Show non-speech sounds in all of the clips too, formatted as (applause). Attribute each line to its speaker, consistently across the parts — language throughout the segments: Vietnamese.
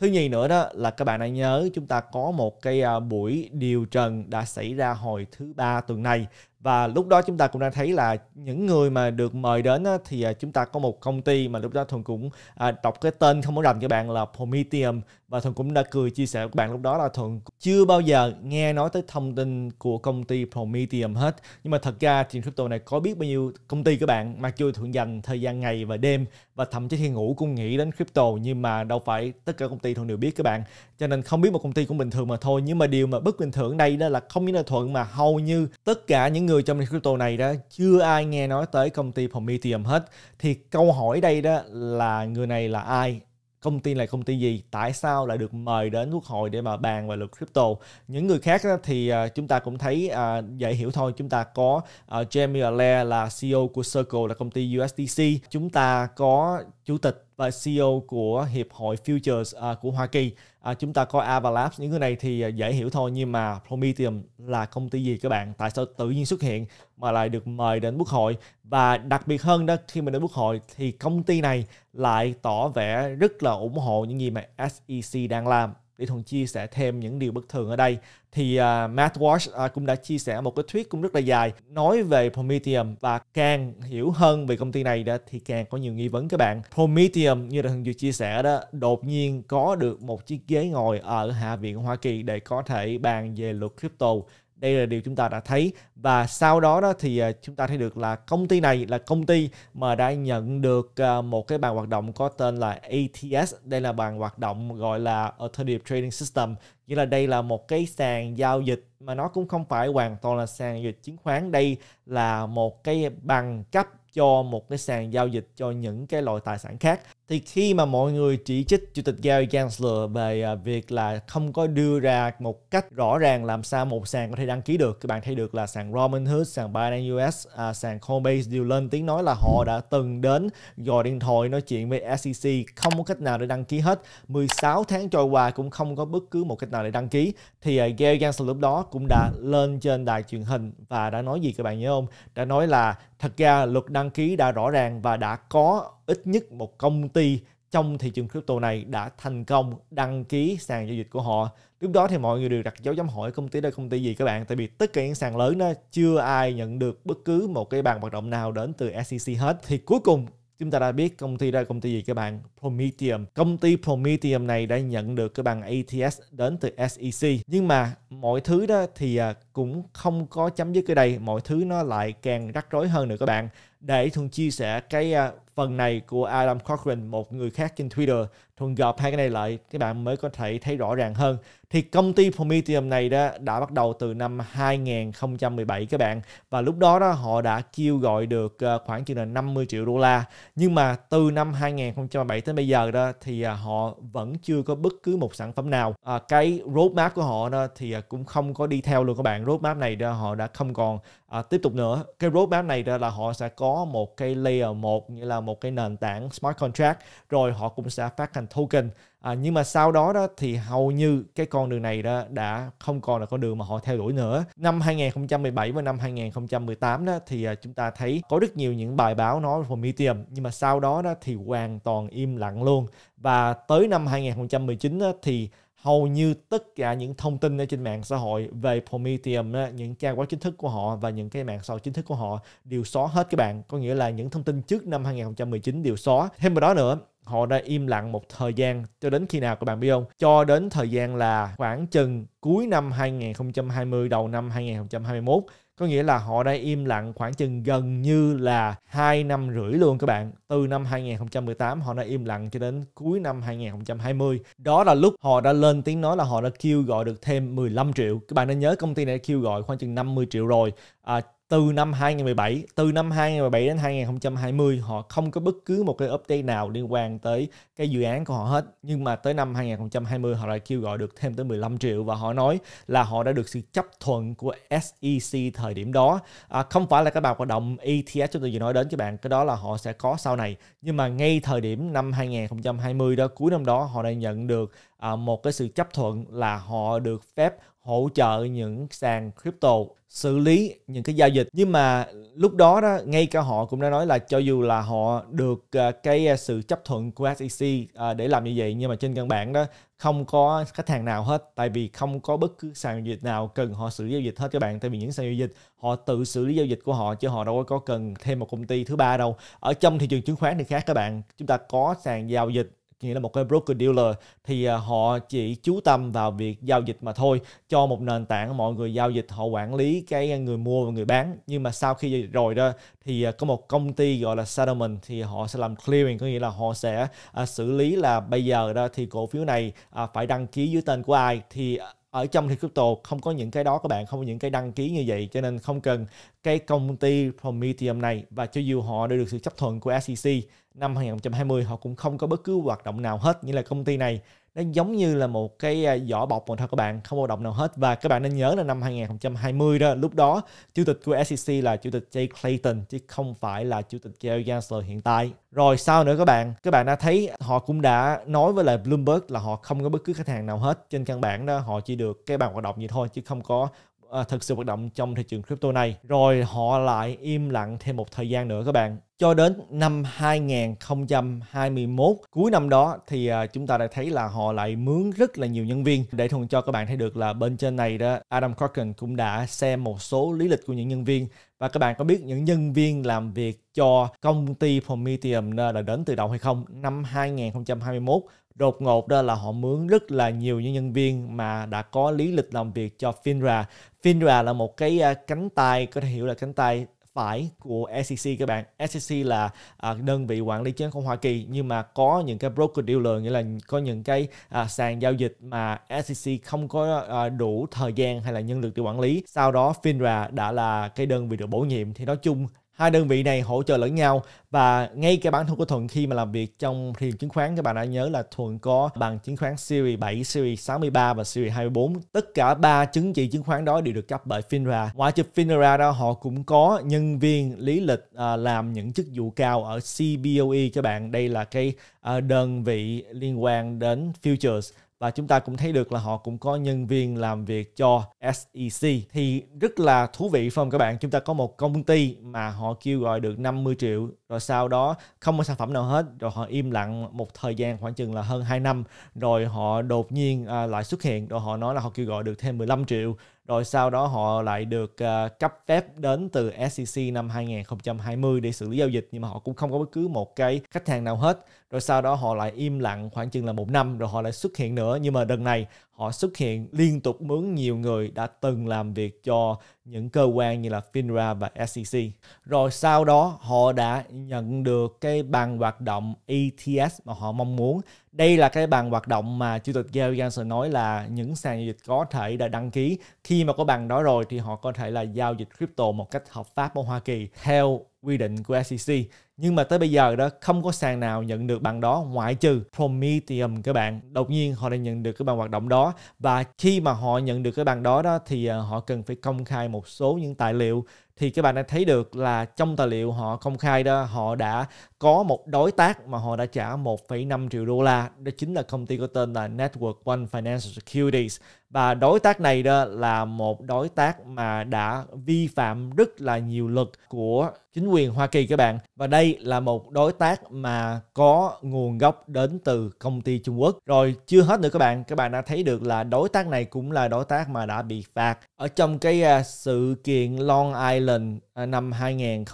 Speaker 1: Thứ nhì nữa đó là các bạn hãy nhớ chúng ta có một cái à, buổi điều trần đã xảy ra hồi thứ ba tuần này và lúc đó chúng ta cũng đang thấy là những người mà được mời đến thì à, chúng ta có một công ty mà lúc đó thuần cũng à, đọc cái tên không có rành cho bạn là Prometheum và thuần cũng đã cười chia sẻ với bạn lúc đó là thuần chưa bao giờ nghe nói tới thông tin của công ty Prometheum hết nhưng mà thật ra trên crypto này có biết bao nhiêu công ty các bạn mà dù thuần dành thời gian ngày và đêm và thậm chí khi ngủ cũng nghĩ đến crypto nhưng mà đâu phải tất cả công ty thuần đều biết các bạn cho nên không biết một công ty cũng bình thường mà thôi nhưng mà điều mà bất bình thường đây đó là không những là thuận mà hầu như tất cả những người trong crypto này đó chưa ai nghe nói tới công ty Prometheum hết thì câu hỏi đây đó là người này là ai công ty là công ty gì tại sao lại được mời đến quốc hội để mà bàn về luật crypto những người khác thì à, chúng ta cũng thấy à, dễ hiểu thôi chúng ta có à, Jamie Allaire là CEO của Circle là công ty USDC chúng ta có chủ tịch và CEO của Hiệp hội Futures uh, của Hoa Kỳ. À, chúng ta coi Avalabs, những cái này thì à, dễ hiểu thôi nhưng mà Prometheum là công ty gì các bạn? Tại sao tự nhiên xuất hiện mà lại được mời đến quốc hội? Và đặc biệt hơn đó, khi mình đến quốc hội thì công ty này lại tỏ vẻ rất là ủng hộ những gì mà SEC đang làm để thuận chia sẻ thêm những điều bất thường ở đây thì uh, Matt Walsh uh, cũng đã chia sẻ một cái thuyết cũng rất là dài nói về Prometheum và càng hiểu hơn về công ty này đó thì càng có nhiều nghi vấn các bạn Prometheum như là thường vừa chia sẻ đó đột nhiên có được một chiếc ghế ngồi ở hạ viện Hoa Kỳ để có thể bàn về luật crypto đây là điều chúng ta đã thấy và sau đó đó thì à, chúng ta thấy được là công ty này là công ty mà đã nhận được à, một cái bàn hoạt động có tên là ATS đây là bàn hoạt động gọi là Alternative Trading System nghĩa là đây là một cái sàn giao dịch mà nó cũng không phải hoàn toàn là sàn giao dịch chứng khoán đây là một cái bằng cấp cho một cái sàn giao dịch cho những cái loại tài sản khác thì khi mà mọi người chỉ trích chủ tịch Gary Gensler về à, việc là không có đưa ra một cách rõ ràng làm sao một sàn có thể đăng ký được các bạn thấy được là sàn Robinhood, sàn Binance US, à, sàn Coinbase đều lên tiếng nói là họ đã từng đến gọi điện thoại nói chuyện với SEC không có cách nào để đăng ký hết 16 tháng trôi qua cũng không có bất cứ một cách nào để đăng ký thì uh, Gary Gensler lúc đó cũng đã lên trên đài truyền hình và đã nói gì các bạn nhớ không đã nói là thật ra luật đăng ký đã rõ ràng và đã có ít nhất một công ty trong thị trường crypto này đã thành công đăng ký sàn giao dịch của họ lúc đó thì mọi người đều đặt dấu chấm hỏi công ty đây công ty gì các bạn tại vì tất cả những sàn lớn đó chưa ai nhận được bất cứ một cái bàn hoạt động nào đến từ SEC hết thì cuối cùng chúng ta đã biết công ty đây công ty gì các bạn Prometheum công ty Prometheum này đã nhận được cái bằng ATS đến từ SEC nhưng mà mọi thứ đó thì à, cũng không có chấm dứt ở đây mọi thứ nó lại càng rắc rối hơn nữa các bạn để thường chia sẻ cái à, phần này của Adam Cochran, một người khác trên Twitter, thuần gộp hai cái này lại, các bạn mới có thể thấy rõ ràng hơn. Thì công ty Prometheum này đó đã bắt đầu từ năm 2017 các bạn, và lúc đó đó họ đã kêu gọi được ờ, khoảng chừng là 50 triệu đô la. Nhưng mà từ năm 2017 tới bây giờ đó thì à, họ vẫn chưa có bất cứ một sản phẩm nào. À, cái roadmap của họ đó thì à, cũng không có đi theo luôn các bạn. Roadmap này đó họ đã không còn à, tiếp tục nữa. Cái roadmap này đó là họ sẽ có một cái layer 1 như là một cái nền tảng smart contract rồi họ cũng sẽ phát hành token à, nhưng mà sau đó đó thì hầu như cái con đường này đó đã không còn là con đường mà họ theo đuổi nữa năm 2017 và năm 2018 đó thì à, chúng ta thấy có rất nhiều những bài báo nói về Medium nhưng mà sau đó đó thì hoàn toàn im lặng luôn và tới năm 2019 đó, thì hầu như tất cả những thông tin ở trên mạng xã hội về Prometheum những trang web chính thức của họ và những cái mạng xã hội chính thức của họ đều xóa hết các bạn có nghĩa là những thông tin trước năm 2019 đều xóa thêm vào đó nữa họ đã im lặng một thời gian cho đến khi nào các bạn biết không cho đến thời gian là khoảng chừng cuối năm 2020 đầu năm 2021 có nghĩa là họ đã im lặng khoảng chừng gần như là 2 năm rưỡi luôn các bạn. Từ năm 2018 họ đã im lặng cho đến cuối năm 2020. Đó là lúc họ đã lên tiếng nói là họ đã kêu gọi được thêm 15 triệu. Các bạn nên nhớ công ty này đã kêu gọi khoảng chừng 50 triệu rồi. À, từ năm 2017 từ năm 2017 đến 2020 họ không có bất cứ một cái update nào liên quan tới cái dự án của họ hết nhưng mà tới năm 2020 họ lại kêu gọi được thêm tới 15 triệu và họ nói là họ đã được sự chấp thuận của SEC thời điểm đó à, không phải là cái bào hoạt động ETF chúng tôi vừa nói đến cho bạn cái đó là họ sẽ có sau này nhưng mà ngay thời điểm năm 2020 đó cuối năm đó họ đã nhận được à, một cái sự chấp thuận là họ được phép hỗ trợ những sàn crypto xử lý những cái giao dịch nhưng mà lúc đó đó ngay cả họ cũng đã nói là cho dù là họ được ờ, cái ờ, sự chấp thuận của SEC ờ, để làm như vậy nhưng mà trên căn bản đó không có khách hàng nào hết tại vì không có bất cứ sàn giao dịch nào cần họ xử lý giao dịch hết các bạn tại vì những sàn giao dịch họ tự xử lý giao dịch của họ chứ họ đâu có cần thêm một công ty thứ ba đâu ở trong thị trường chứng khoán thì khác các bạn chúng ta có sàn giao dịch nghĩa là một cái broker dealer thì à, họ chỉ chú tâm vào việc giao dịch mà thôi cho một nền tảng mọi người giao dịch họ quản lý cái người mua và người bán nhưng mà sau khi giao dịch rồi đó thì à, có một công ty gọi là settlement thì họ sẽ làm clearing có nghĩa là họ sẽ à, xử lý là bây giờ đó thì cổ phiếu này phải đăng ký dưới tên của ai thì ở trong thì crypto không có những cái đó các bạn không có những cái đăng ký như vậy cho nên không cần cái công ty Prometheum này và cho dù họ đã được sự chấp thuận của SEC năm 2020 họ cũng không có bất cứ hoạt động nào hết như là công ty này nó giống như là một cái à, vỏ bọc mà thôi các bạn không hoạt động nào hết và các bạn nên nhớ là năm 2020 đó lúc đó chủ tịch của SEC là chủ tịch Jay Clayton chứ không phải là chủ tịch Gary Gensler hiện tại rồi sau nữa các bạn các bạn đã thấy họ cũng đã nói với lại Bloomberg là họ không có bất cứ khách hàng nào hết trên căn bản đó họ chỉ được cái bàn hoạt động gì thôi chứ không có à, thực sự hoạt động trong thị trường crypto này rồi họ lại im lặng thêm một thời gian nữa các bạn cho đến năm 2021 cuối năm đó thì ờ, chúng ta đã thấy là họ lại mướn rất là nhiều nhân viên để thuần cho các bạn thấy được là bên trên này đó Adam Crocken cũng đã xem một số lý lịch của những nhân viên và các bạn có biết những nhân viên làm việc cho công ty Prometheum là đến từ đầu hay không năm 2021 đột ngột đó là họ mướn rất là nhiều những nhân viên mà đã có lý lịch làm việc cho FINRA. FINRA là một cái à, cánh tay có thể hiểu là cánh tay phải của SEC các bạn. SEC là à, đơn vị quản lý chứng khoán Hoa Kỳ nhưng mà có những cái broker dealer nghĩa là có những cái à, sàn giao dịch mà SEC không có đủ thời gian hay là nhân lực để quản lý. Sau đó FINRA đã là cái đơn vị được bổ nhiệm thì nói chung hai đơn vị này hỗ trợ lẫn nhau và ngay cả bản thân của Thuận khi mà làm việc trong thị trường chứng khoán các bạn đã nhớ là Thuận có bằng chứng khoán Series 7, Series 63 và Series 24. Tất cả ba chứng chỉ chứng khoán đó đều được cấp bởi FINRA. Ngoài trừ FINRA đó họ cũng có nhân viên lý lịch à, làm những chức vụ cao ở CBOE các bạn. Đây là cái à, đơn vị liên quan đến futures và chúng ta cũng thấy được là họ cũng có nhân viên làm việc cho SEC thì rất là thú vị phải không các bạn chúng ta có một công ty mà họ kêu gọi được 50 triệu rồi sau đó không có sản phẩm nào hết rồi họ im lặng một thời gian khoảng chừng là hơn 2 năm rồi họ đột nhiên à, lại xuất hiện rồi họ nói là họ kêu gọi được thêm 15 triệu rồi sau đó họ lại được uh, cấp phép đến từ SEC năm 2020 để xử lý giao dịch nhưng mà họ cũng không có bất cứ một cái khách hàng nào hết rồi sau đó họ lại im lặng khoảng chừng là một năm rồi họ lại xuất hiện nữa nhưng mà đợt này họ xuất hiện liên tục mướn nhiều người đã từng làm việc cho những cơ quan như là FINRA và SEC. Rồi sau đó họ đã nhận được cái bằng hoạt động ETS mà họ mong muốn. Đây là cái bằng hoạt động mà chủ tịch Gary Gensler nói là những sàn giao dịch có thể đã đăng ký. Khi mà có bằng đó rồi thì họ có thể là giao dịch crypto một cách hợp pháp ở Hoa Kỳ. Theo quy định của SEC nhưng mà tới bây giờ đó không có sàn nào nhận được bằng đó ngoại trừ Prometheum các bạn đột nhiên họ đã nhận được cái bằng hoạt động đó và khi mà họ nhận được cái bằng đó đó thì ờ, họ cần phải công khai một số những tài liệu thì các bạn đã thấy được là trong tài liệu họ công khai đó họ đã có một đối tác mà họ đã trả 1,5 triệu đô la đó chính là công ty có tên là Network One Financial Securities và đối tác này đó là một đối tác mà đã vi phạm rất là nhiều luật của chính quyền Hoa Kỳ các bạn và đây là một đối tác mà có nguồn gốc đến từ công ty Trung Quốc rồi chưa hết nữa các bạn các bạn đã thấy được là đối tác này cũng là đối tác mà đã bị phạt ở trong cái à, sự kiện Long Island à, năm 2000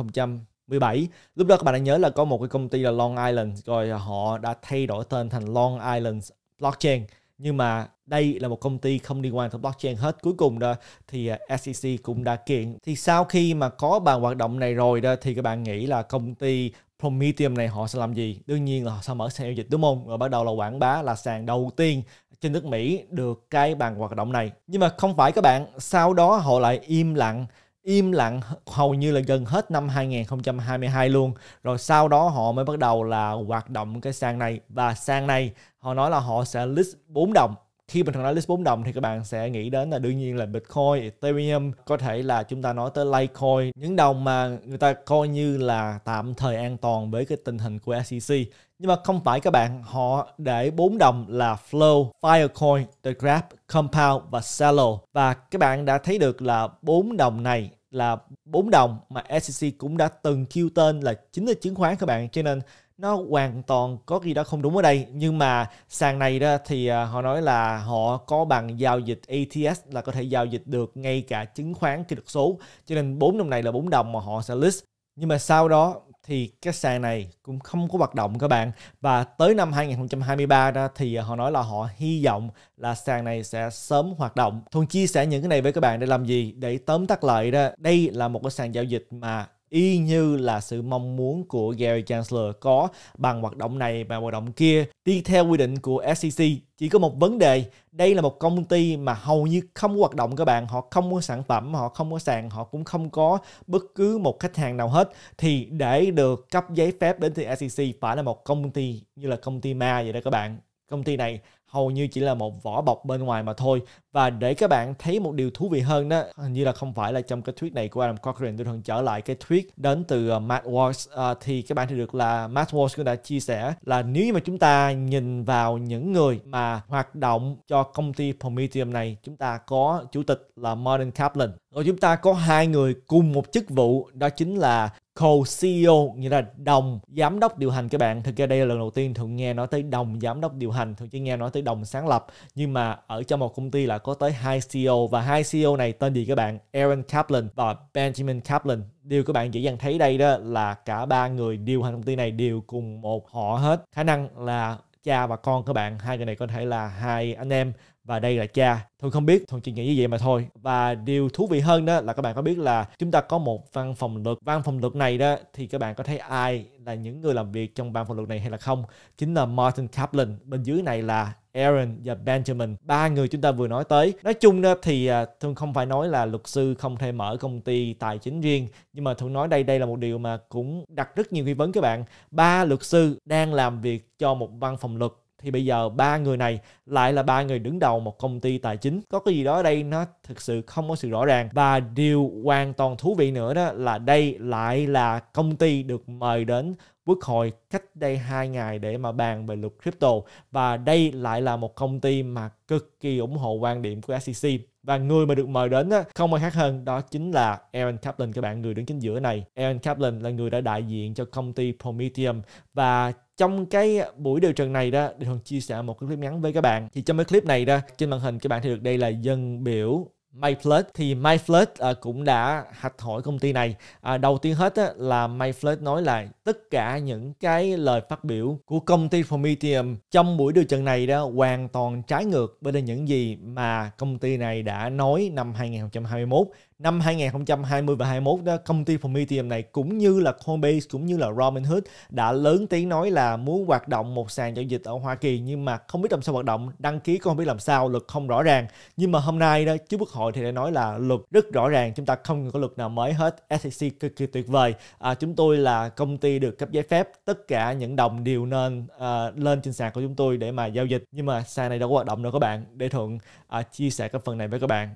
Speaker 1: 17. Lúc đó các bạn đã nhớ là có một cái công ty là Long Island rồi họ đã thay đổi tên thành Long Island Blockchain nhưng mà đây là một công ty không liên quan tới blockchain hết cuối cùng đó thì à, SEC cũng đã kiện thì sau khi mà có bàn hoạt động này rồi đó thì các bạn nghĩ là công ty Prometheum này họ sẽ làm gì đương nhiên là họ sẽ mở sàn giao dịch đúng không rồi bắt đầu là quảng bá là sàn đầu tiên trên nước Mỹ được cái bàn hoạt động này nhưng mà không phải các bạn sau đó họ lại im lặng im lặng hầu như là gần hết năm 2022 luôn. Rồi sau đó họ mới bắt đầu là hoạt động cái sàn này và sàn này họ nói là họ sẽ list 4 đồng khi mình nói list 4 đồng thì các bạn sẽ nghĩ đến là đương nhiên là Bitcoin, Ethereum, có thể là chúng ta nói tới Litecoin, những đồng mà người ta coi như là tạm thời an toàn với cái tình hình của SEC. Nhưng mà không phải các bạn, họ để 4 đồng là Flow, Filecoin, The Grab, Compound và Salo. Và các bạn đã thấy được là 4 đồng này là 4 đồng mà SEC cũng đã từng kêu tên là chính là chứng khoán các bạn. Cho nên nó hoàn toàn có gì đó không đúng ở đây nhưng mà sàn này đó thì à, họ nói là họ có bằng giao dịch ATS là có thể giao dịch được ngay cả chứng khoán kỹ thuật số cho nên bốn đồng này là bốn đồng mà họ sẽ list nhưng mà sau đó thì cái sàn này cũng không có hoạt động các bạn và tới năm 2023 đó thì họ nói là họ hy vọng là sàn này sẽ sớm hoạt động. Thuần chia sẻ những cái này với các bạn để làm gì? Để tóm tắt lại đó, đây là một cái sàn giao dịch mà y như là sự mong muốn của Gary Chancellor có bằng hoạt động này và hoạt động kia đi theo quy định của SEC. Chỉ có một vấn đề, đây là một công ty mà hầu như không có hoạt động các bạn, họ không có sản phẩm, họ không có sàn, họ cũng không có bất cứ một khách hàng nào hết. Thì để được cấp giấy phép đến từ SEC phải là một công ty như là công ty ma vậy đó các bạn. Công ty này hầu như chỉ là một vỏ bọc bên ngoài mà thôi và để các bạn thấy một điều thú vị hơn đó hình như là không phải là trong cái thuyết này của Adam Cochrane tôi thường trở lại cái thuyết đến từ ờ, Matt Walsh uh, thì các bạn thấy được là Matt Walsh cũng đã chia sẻ là nếu như mà chúng ta nhìn vào những người mà hoạt động cho công ty Prometheum này chúng ta có chủ tịch là Martin Kaplan rồi chúng ta có hai người cùng một chức vụ đó chính là co-CEO nghĩa là đồng giám đốc điều hành các bạn thực ra đây là lần đầu tiên thường nghe nói tới đồng giám đốc điều hành thường chỉ nghe nói tới đồng sáng lập nhưng mà ở trong một công ty là có tới hai CEO và hai CEO này tên gì các bạn Aaron Kaplan và Benjamin Kaplan điều các bạn dễ dàng thấy đây đó là cả ba người điều hành công ty này đều cùng một họ hết khả năng là cha và con các bạn hai người này có thể là hai anh em và đây là cha thuận không biết thuận chỉ nghĩ như vậy mà thôi và điều thú vị hơn đó là các bạn có biết là chúng ta có một văn phòng luật văn phòng luật này đó thì các bạn có thấy ai là những người làm việc trong văn phòng luật này hay là không chính là Martin Kaplan bên dưới này là Aaron và Benjamin ba người chúng ta vừa nói tới nói chung đó thì à, thường không phải nói là luật sư không thể mở công ty tài chính riêng nhưng mà thường nói đây đây là một điều mà cũng đặt rất nhiều nghi vấn các bạn ba luật sư đang làm việc cho một văn phòng luật thì bây giờ ba người này lại là ba người đứng đầu một công ty tài chính có cái gì đó ở đây nó thực sự không có sự rõ ràng và điều hoàn toàn thú vị nữa đó là đây lại là công ty được mời đến Quốc hội cách đây hai ngày để mà bàn về luật crypto và đây lại là một công ty mà cực kỳ ủng hộ quan điểm của SEC và người mà được mời đến đó, không ai khác hơn đó chính là Aaron Kaplan các bạn người đứng chính giữa này Aaron Kaplan là người đã đại diện cho công ty Prometheum và trong cái buổi điều trần này đó thì thường chia sẻ một cái clip ngắn với các bạn thì trong cái clip này đó trên màn hình các bạn thấy được đây là dân biểu MyFlirt thì MyFlirt à, cũng đã hạch hỏi công ty này. À, đầu tiên hết á, là MyFlirt nói là tất cả những cái lời phát biểu của công ty Prometheum trong buổi điều trần này đó hoàn toàn trái ngược với những gì mà công ty này đã nói năm 2021 năm 2020 và 21 đó công ty Prometheum này cũng như là Coinbase cũng như là Robinhood đã lớn tiếng nói là muốn hoạt động một sàn giao dịch ở Hoa Kỳ nhưng mà không biết làm sao hoạt động đăng ký không biết làm sao luật không rõ ràng nhưng mà hôm nay đó chứ quốc hội thì đã nói là luật rất rõ ràng chúng ta không có luật nào mới hết SEC cực kỳ tuyệt vời à, chúng tôi là công ty được cấp giấy phép tất cả những đồng đều nên à, lên trên sàn của chúng tôi để mà giao dịch nhưng mà sàn này đâu có hoạt động đâu các bạn để thuận à, chia sẻ cái phần này với các bạn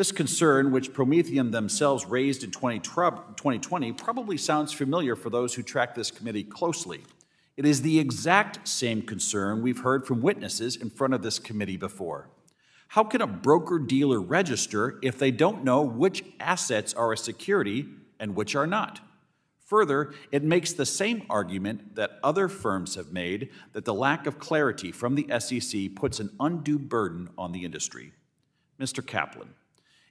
Speaker 2: This concern, which Prometheum themselves raised in 2020, probably sounds familiar for those who track this committee closely. It is the exact same concern we've heard from witnesses in front of this committee before. How can a broker dealer register if they don't know which assets are a security and which are not? Further, it makes the same argument that other firms have made that the lack of clarity from the SEC puts an undue burden on the industry. Mr. Kaplan,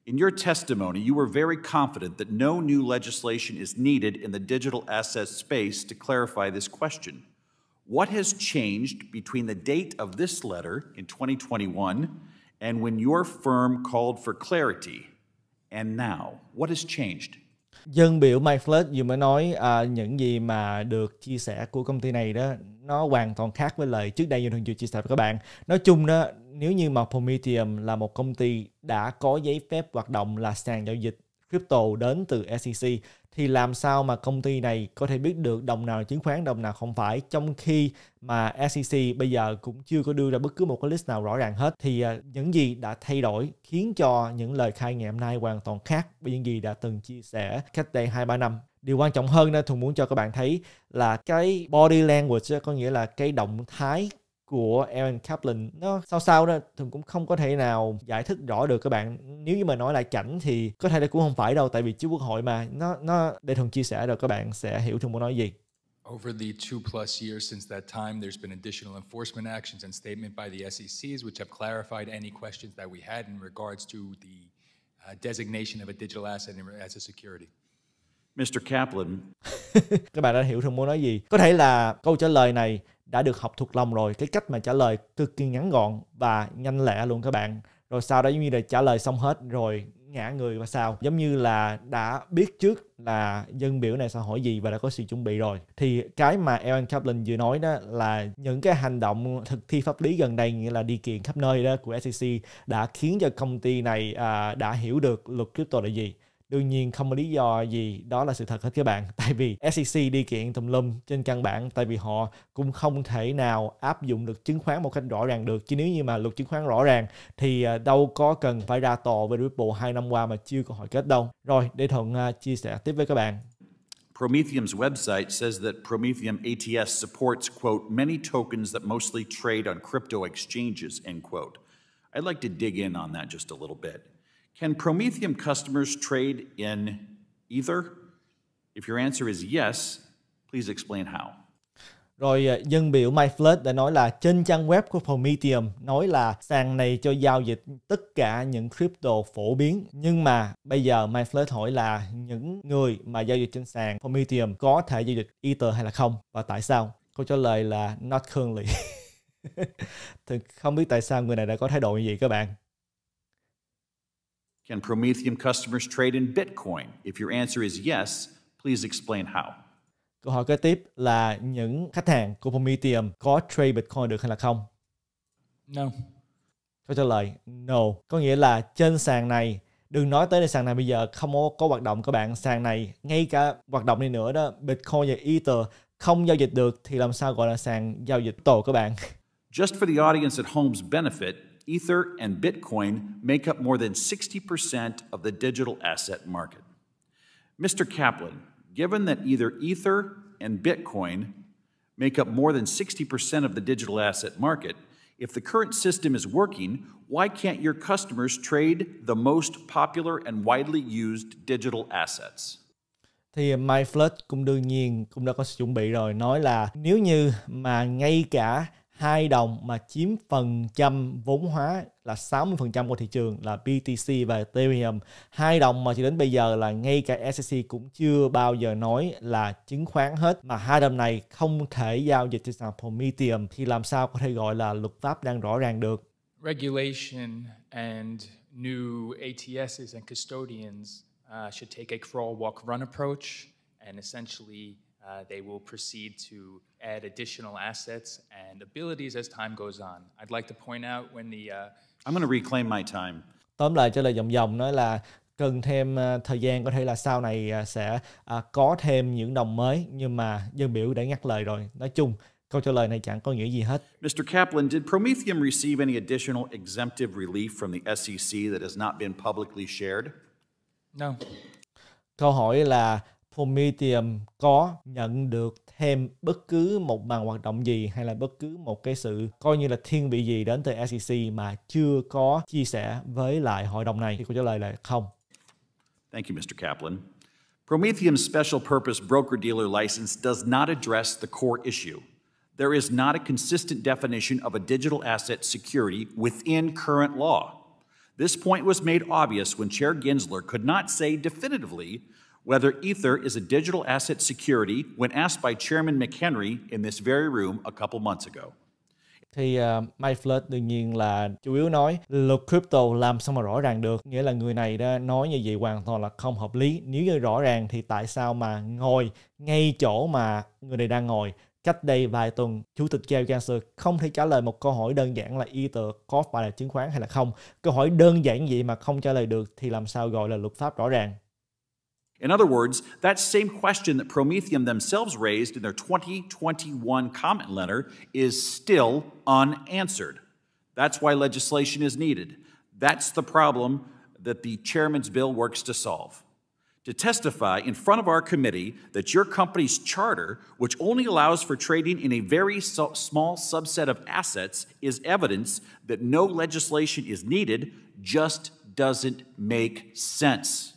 Speaker 2: in your testimony, you were very confident that no new legislation is needed in the digital asset space to clarify this question. What has changed between the date of this letter in 2021 and when your firm called for clarity and
Speaker 1: now? What has changed? dân biểu Mike Flood vừa mới nói à, những gì mà được chia sẻ của công ty này đó nó hoàn toàn khác với lời trước đây như thường vừa chia sẻ với các bạn nói chung đó nếu như mà Prometheum là một công ty đã có giấy phép hoạt động là sàn giao dịch crypto đến từ SEC thì làm sao mà công ty này có thể biết được đồng nào là chứng khoán đồng nào không phải trong khi mà SEC bây giờ cũng chưa có đưa ra bất cứ một cái list nào rõ ràng hết thì à, những gì đã thay đổi khiến cho những lời khai ngày hôm nay hoàn toàn khác với những gì đã từng chia sẻ cách đây 2 3 năm điều quan trọng hơn nên thường muốn cho các bạn thấy là cái body language có nghĩa là cái động thái của Aaron Kaplan nó sao sao đó thường cũng không có thể nào giải thích rõ được các bạn nếu như mà nói lại cảnh thì có thể là cũng không phải đâu tại vì chưa quốc hội mà nó nó để thường chia sẻ rồi các bạn sẽ hiểu thường muốn nói gì
Speaker 2: Over the two plus years since that time, there's been additional enforcement actions and statement by the SECs, which have clarified any questions that we had in regards to the uh, designation of a digital asset as a security. Mr. Kaplan.
Speaker 1: (laughs) Các bạn đã hiểu thường muốn nói gì. Có thể là câu trả lời này đã được học thuộc lòng rồi cái cách mà trả lời cực kỳ ngắn gọn và nhanh lẹ luôn các bạn rồi sau đó giống như là trả lời xong hết rồi ngã người và sao giống như là đã biết trước là dân biểu này sẽ hỏi gì và đã có sự chuẩn bị rồi thì cái mà Ellen Kaplan vừa nói đó là những cái hành động thực thi pháp lý gần đây nghĩa là đi kiện khắp nơi đó của SEC đã khiến cho công ty này à, đã hiểu được luật crypto là gì đương nhiên không có lý do gì đó là sự thật hết các bạn (laughs) tại vì SEC đi kiện tùm lum trên căn bản tại vì họ cũng không thể nào áp dụng được chứng khoán một cách rõ ràng được chứ nếu như mà luật chứng khoán rõ ràng thì à, đâu có cần phải ra tòa về Ripple hai năm qua mà chưa có hội kết đâu rồi để thuận à, chia sẻ tiếp với các bạn
Speaker 2: Prometheum's website says that Prometheum ATS supports, quote, many tokens that mostly trade on crypto exchanges, end quote. I'd like to dig in on that just a little bit. Can Prometheum customers trade in Ether? If your answer is yes, please explain
Speaker 1: how. Rồi à, dân biểu MyFlood đã nói là trên trang web của Prometheum nói là sàn này cho giao dịch tất cả những crypto phổ biến. Nhưng mà bây giờ MyFlood hỏi là những người mà giao dịch trên sàn Prometheum có thể giao dịch Ether hay là không? Và tại sao? Câu trả lời là not currently. (laughs) Thì không biết tại sao người này đã có thái độ như vậy các bạn.
Speaker 2: Can Prometheum customers trade in Bitcoin? If your answer is yes, please explain how.
Speaker 1: Câu hỏi kế tiếp là những khách hàng của Prometheum có trade Bitcoin được hay là không? No. Câu trả lời no. Có nghĩa là trên sàn này đừng nói tới sàn này bây giờ không có, có hoạt động các bạn sàn này ngay cả hoạt động đi nữa đó Bitcoin và Ether không giao dịch được thì làm sao gọi là sàn giao dịch tổ các bạn
Speaker 2: Just for the audience at home's benefit, Ether, and Bitcoin make up more than 60% of the digital asset market. Mr. Kaplan, given that either Ether and Bitcoin make up more than 60% of the digital asset market, if the current system is working, why can't your customers trade the most popular and widely used digital assets?
Speaker 1: Thì uh, MyFlut cũng đương nhiên cũng đã có sự chuẩn bị rồi nói là nếu như mà ngay cả hai đồng mà chiếm phần trăm vốn hóa là 60% của thị trường là BTC và Ethereum. Hai đồng mà chỉ đến bây giờ là ngay cả SEC cũng chưa bao giờ nói là chứng khoán hết mà hai đồng này không thể giao dịch trên sàn Prometheum thì làm sao có thể gọi là luật pháp đang rõ ràng được.
Speaker 2: Regulation and new ATSs and custodians uh, should take a crawl walk run approach and essentially Uh, they will proceed to add additional assets and abilities as time goes on. I'd like to point out when the uh, I'm going to reclaim my time.
Speaker 1: Tóm lại trả lời dòng dòng nói là cần thêm thời gian có thể là sau này sẽ có thêm những đồng mới nhưng mà dân biểu đã ngắt lời rồi. Nói chung câu trả lời này chẳng có nghĩa gì hết.
Speaker 2: Mr. Kaplan, did Prometheum receive any additional exemptive relief from the SEC that has not been publicly shared?
Speaker 1: No. Câu hỏi là Prometheum có nhận được thêm bất cứ một màn hoạt động gì hay là bất cứ một cái sự coi như là thiên vị gì đến từ SEC mà chưa có chia sẻ với lại hội đồng này? Thì câu trả lời là không.
Speaker 2: Thank you, Mr. Kaplan. Prometheum's special purpose broker dealer license does not address the core issue. There is not a consistent definition of a digital asset security within current law. This point was made obvious when Chair Gensler could not say definitively whether Ether is a digital asset security when asked by Chairman McHenry in this very room a couple months ago.
Speaker 1: Thì uh, à, Mike Flood đương nhiên là chủ yếu nói luật crypto làm sao mà rõ ràng được. Nghĩa là người này đã nói như vậy hoàn toàn là không hợp lý. Nếu như rõ ràng thì tại sao mà ngồi ngay chỗ mà người này đang ngồi cách đây vài tuần chủ tịch Jay Gensler không thể trả lời một câu hỏi đơn giản là Ether có phải là chứng khoán hay là không câu hỏi đơn giản vậy mà không trả lời được thì làm sao gọi là luật pháp rõ ràng
Speaker 2: In other words, that same question that Prometheum themselves raised in their 2021 comment letter is still unanswered. That's why legislation is needed. That's the problem that the chairman's bill works to solve. To testify in front of our committee that your company's charter, which only allows for trading in a very so small subset of assets, is evidence that no legislation is needed just doesn't make sense.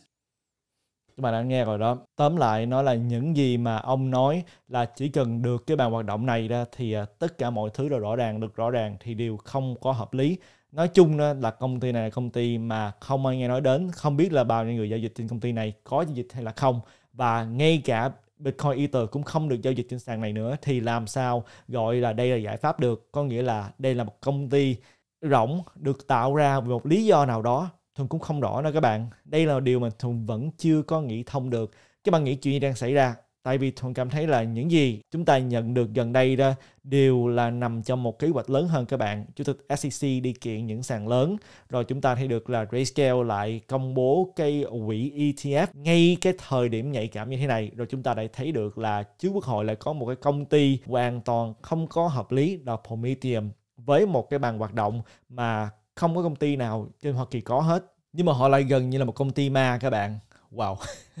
Speaker 1: chúng bạn đã nghe rồi đó tóm lại nó là những gì mà ông nói là chỉ cần được cái bàn hoạt động này ra thì à, tất cả mọi thứ đều rõ ràng được rõ ràng thì đều không có hợp lý nói chung là công ty này là công ty mà không ai nghe nói đến không biết là bao nhiêu người giao dịch trên công ty này có giao dịch hay là không và ngay cả Bitcoin Ether cũng không được giao dịch trên sàn này nữa thì làm sao gọi là đây là giải pháp được có nghĩa là đây là một công ty rỗng được tạo ra vì một lý do nào đó thường cũng không rõ nữa các bạn. Đây là điều mà Thuần vẫn chưa có nghĩ thông được. Các bạn nghĩ chuyện gì đang xảy ra? Tại vì Thuần cảm thấy là những gì chúng ta nhận được gần đây đó đều là nằm trong một kế hoạch lớn hơn các bạn. Chủ tịch SEC đi kiện những sàn lớn, rồi chúng ta thấy được là Grayscale lại công bố cái quỹ ETF ngay cái thời điểm nhạy cảm như thế này. Rồi chúng ta lại thấy được là trước quốc hội lại có một cái công ty hoàn toàn không có hợp lý là Prometheum với một cái bàn hoạt động mà không có công ty nào trên Hoa Kỳ có hết nhưng mà họ lại gần như là một công ty ma các bạn wow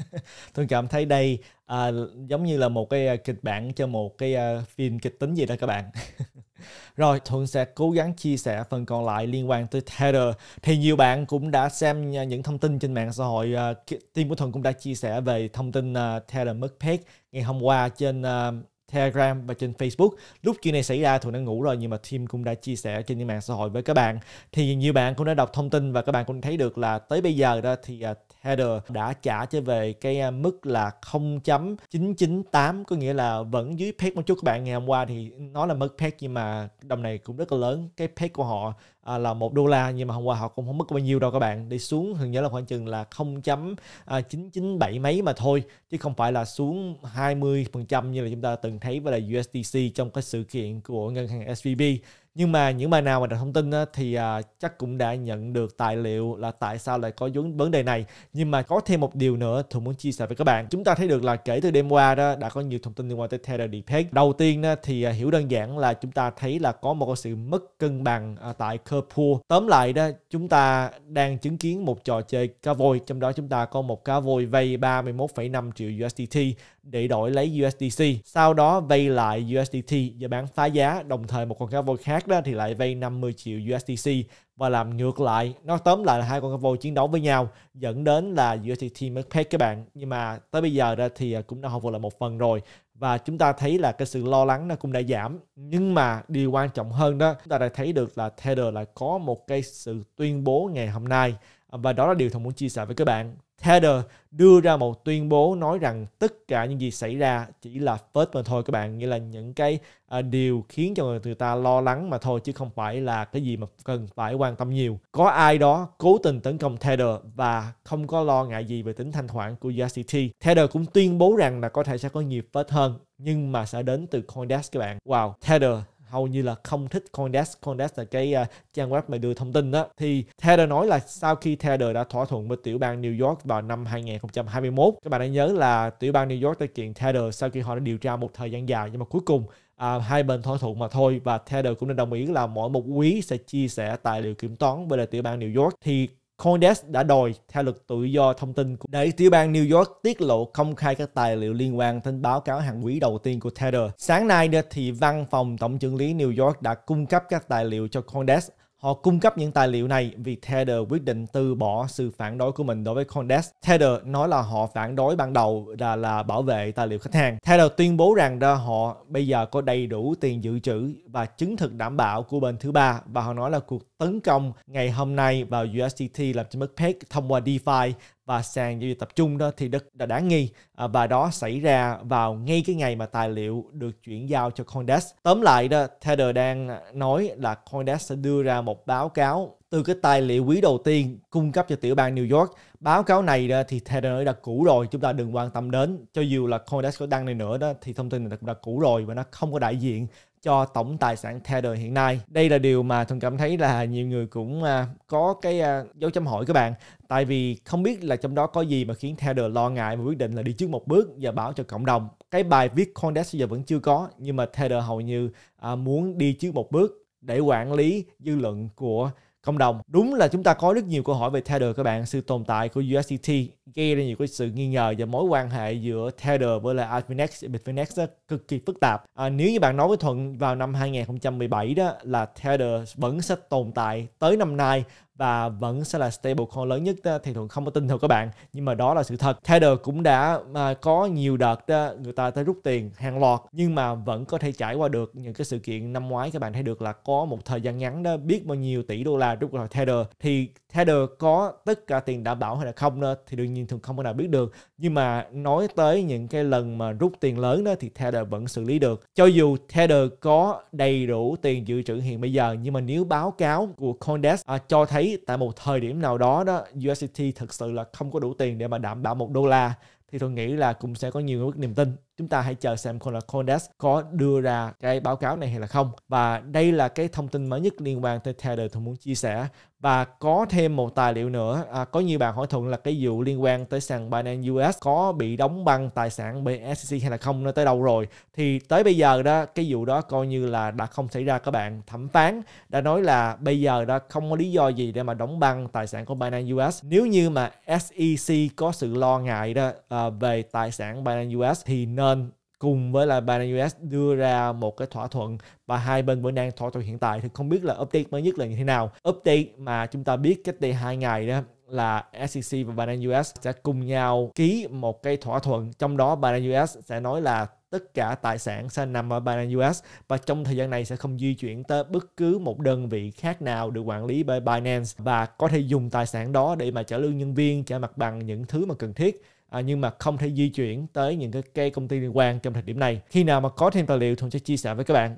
Speaker 1: (laughs) tôi cảm thấy đây à, giống như là một cái à, kịch bản cho một cái uh, phim kịch tính gì đó các bạn (laughs) rồi thuận sẽ cố gắng chia sẻ phần còn lại liên quan tới Tether thì nhiều bạn cũng đã xem à, những thông tin trên mạng xã hội uh, team của thuận cũng đã chia sẻ về thông tin uh, Tether mất ngày hôm qua trên uh, Telegram và trên Facebook. Lúc chuyện này xảy ra Thuận đã ngủ rồi nhưng mà Tim cũng đã chia sẻ trên những mạng xã hội với các bạn. Thì nhiều bạn cũng đã đọc thông tin và các bạn cũng thấy được là tới bây giờ đó thì uh, header đã trả trở về cái à, mức là 0.998 có nghĩa là vẫn dưới pet một chút các bạn ngày hôm qua thì nó là mất pet nhưng mà đồng này cũng rất là lớn cái pet của họ à, là một đô la nhưng mà hôm qua họ cũng không mất bao nhiêu đâu các bạn đi xuống hình như là khoảng chừng là 0.997 à, mấy mà thôi chứ không phải là xuống 20% như là chúng ta từng thấy với là USDC trong cái sự kiện của ngân hàng SVB nhưng mà những bài nào mà đọc thông tin á, thì à, chắc cũng đã nhận được tài liệu là tại sao lại có vấn đề này nhưng mà có thêm một điều nữa thường muốn chia sẻ với các bạn chúng ta thấy được là kể từ đêm qua đó đã có nhiều thông tin liên quan tới Tether Detect đầu tiên á, thì à, hiểu đơn giản là chúng ta thấy là có một sự mất cân bằng à, tại Kerpool tóm lại đó chúng ta đang chứng kiến một trò chơi cá voi trong đó chúng ta có một cá voi vay 31,5 triệu USDT để đổi lấy USDC. Sau đó vay lại USDT và bán phá giá, đồng thời một con cá voi khác đó thì lại vay 50 triệu USDC và làm ngược lại. Nó tóm lại là hai con cá voi chiến đấu với nhau dẫn đến là USDT mất hết các bạn. Nhưng mà tới bây giờ ra thì à, cũng đã hồi phục lại một phần rồi và chúng ta thấy là cái sự lo lắng nó cũng đã giảm nhưng mà điều quan trọng hơn đó chúng ta đã thấy được là Tether là có một cái sự tuyên bố ngày hôm nay Ờ, và đó là điều thầm muốn chia sẻ với các bạn. Tether đưa ra một tuyên bố nói rằng tất cả những gì xảy ra chỉ là phết mà thôi các bạn, nghĩa là những cái uh, điều khiến cho người ta lo lắng mà thôi chứ không phải là cái gì mà cần phải quan tâm nhiều. Có ai đó cố tình tấn công Tether và không có lo ngại gì về tính thanh khoản của USDT. Tether cũng tuyên bố rằng là có thể sẽ có nhiều phết hơn nhưng mà sẽ đến từ CoinDesk các bạn. Wow, Tether hầu như là không thích Coindesk. Coindesk là cái uh, trang web mà đưa thông tin đó. Thì Tether nói là sau khi Tether đã thỏa thuận với tiểu bang New York vào năm 2021, các bạn đã nhớ là tiểu bang New York đã kiện Tether sau khi họ đã điều tra một thời gian dài nhưng mà cuối cùng à, hai bên thỏa thuận mà thôi và Tether cũng đã đồng ý là mỗi một quý sẽ chia sẻ tài liệu kiểm toán với lại tiểu bang New York thì Coindesk đã đòi theo luật tự do thông tin để tiểu bang New York tiết lộ công khai các tài liệu liên quan đến báo cáo hàng quý đầu tiên của Tether. Sáng nay thì văn phòng tổng trưởng lý New York đã cung cấp các tài liệu cho Coindesk Họ cung cấp những tài liệu này vì Tether quyết định từ bỏ sự phản đối của mình đối với condes Tether nói là họ phản đối ban đầu là là bảo vệ tài liệu khách hàng. Tether tuyên bố rằng ra họ bây giờ có đầy đủ tiền dự trữ và chứng thực đảm bảo của bên thứ ba và họ nói là cuộc tấn công ngày hôm nay vào USDT làm cho mất peg thông qua DeFi và sàn giao dịch tập trung đó thì rất đã đáng nghi à, và đó xảy ra vào ngay cái ngày mà tài liệu được chuyển giao cho CoinDesk. Tóm lại đó, Tether đang nói là CoinDesk sẽ đưa ra một báo cáo từ cái tài liệu quý đầu tiên cung cấp cho tiểu bang New York. Báo cáo này đó thì Tether đã cũ rồi, chúng ta đừng quan tâm đến. Cho dù là CoinDesk có đăng này nữa đó thì thông tin này cũng đã cũ rồi và nó không có đại diện cho tổng tài sản Tether hiện nay. Đây là điều mà Thuận cảm thấy là nhiều người cũng à, có cái à, dấu chấm hỏi các bạn. Tại vì không biết là trong đó có gì mà khiến Tether lo ngại và quyết định là đi trước một bước và báo cho cộng đồng. Cái bài viết Coindesk giờ vẫn chưa có nhưng mà Tether hầu như à, muốn đi trước một bước để quản lý dư luận của cộng đồng. Đúng là chúng ta có rất nhiều câu hỏi về Tether các bạn. Sự tồn tại của USDT gây ra nhiều cái sự nghi ngờ và mối quan hệ giữa Tether với lại Bitfinex. Bitfinex đó, cực kỳ phức tạp. À, nếu như bạn nói với Thuận vào năm 2017 đó là Tether vẫn sẽ tồn tại tới năm nay và vẫn sẽ là stablecoin lớn nhất ờ, thì thường không có tin thôi các bạn nhưng mà đó là sự thật Tether cũng đã mà ờ, có nhiều đợt đó, ờ, người ta tới rút tiền hàng loạt nhưng mà vẫn có thể trải qua được những cái sự kiện năm ngoái các bạn thấy được là có một thời gian ngắn đó biết bao nhiêu tỷ đô la rút vào Tether thì Tether có tất cả tiền đảm bảo hay là không đó, thì đương nhiên thường không có nào biết được nhưng mà nói tới những cái lần mà rút tiền lớn đó thì Tether vẫn xử lý được cho dù Tether có đầy đủ tiền dự trữ hiện bây giờ nhưng mà nếu báo cáo của Coindesk à, cho thấy tại một thời điểm nào đó đó USDT thực sự là không có đủ tiền để mà đảm bảo một đô la thì tôi nghĩ là cũng sẽ có nhiều người mất niềm tin chúng ta hãy chờ xem Condes có đưa ra cái báo cáo này hay là không. Và đây là cái thông tin mới nhất liên quan tới Tether tôi muốn chia sẻ. Và có thêm một tài liệu nữa, à, có nhiều bạn hỏi thuận là cái vụ liên quan tới sàn Binance US có bị đóng băng tài sản BSC e hay là không, nó tới đâu rồi. Thì tới bây giờ đó, cái vụ đó coi như là đã không xảy ra các bạn. Thẩm phán đã nói là bây giờ đó không có lý do gì để mà đóng băng tài sản của Binance US. Nếu như mà SEC có sự lo ngại đó à, về tài sản Binance US thì nó nên cùng với là Binance US đưa ra một cái thỏa thuận và hai bên vẫn đang thỏa thuận hiện tại thì không biết là update mới nhất là như thế nào. Update mà chúng ta biết cách đây hai ngày đó là SEC và Binance US sẽ cùng nhau ký một cái thỏa thuận trong đó Binance US sẽ nói là tất cả tài sản sẽ nằm ở Binance US và trong thời gian này sẽ không di chuyển tới bất cứ một đơn vị khác nào được quản lý bởi Binance và có thể dùng tài sản đó để mà trả lương nhân viên, trả mặt bằng những thứ mà cần thiết à, nhưng mà không thể di chuyển tới những cái, cây công ty liên quan trong thời điểm này. Khi nào mà có thêm tài liệu thùng sẽ chia sẻ với các bạn.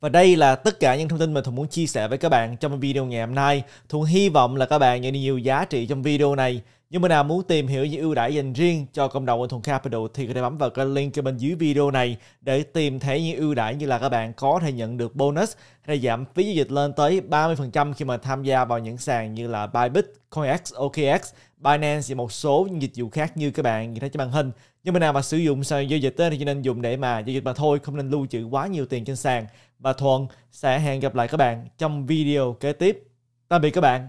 Speaker 1: Và đây là tất cả những thông tin mà Thuận muốn chia sẻ với các bạn trong video ngày hôm nay. Thuận hy vọng là các bạn nhận được nhiều giá trị trong video này. Nhưng mà nào muốn tìm hiểu những ưu đãi dành riêng cho cộng đồng ở Thuận Capital thì có thể bấm vào cái link ở bên dưới video này để tìm thấy những ưu đãi như là các bạn có thể nhận được bonus hay giảm phí giao dịch lên tới 30% khi mà tham gia vào những sàn như là Bybit, CoinX, OKX, Binance và một số những dịch vụ khác như các bạn nhìn thấy trên màn hình. Nhưng mà nào mà sử dụng sàn giao dịch thì chỉ nên dùng để mà giao dịch mà thôi, không nên lưu trữ quá nhiều tiền trên sàn. Và Thuận sẽ hẹn gặp lại các bạn trong video kế tiếp. Tạm biệt các bạn.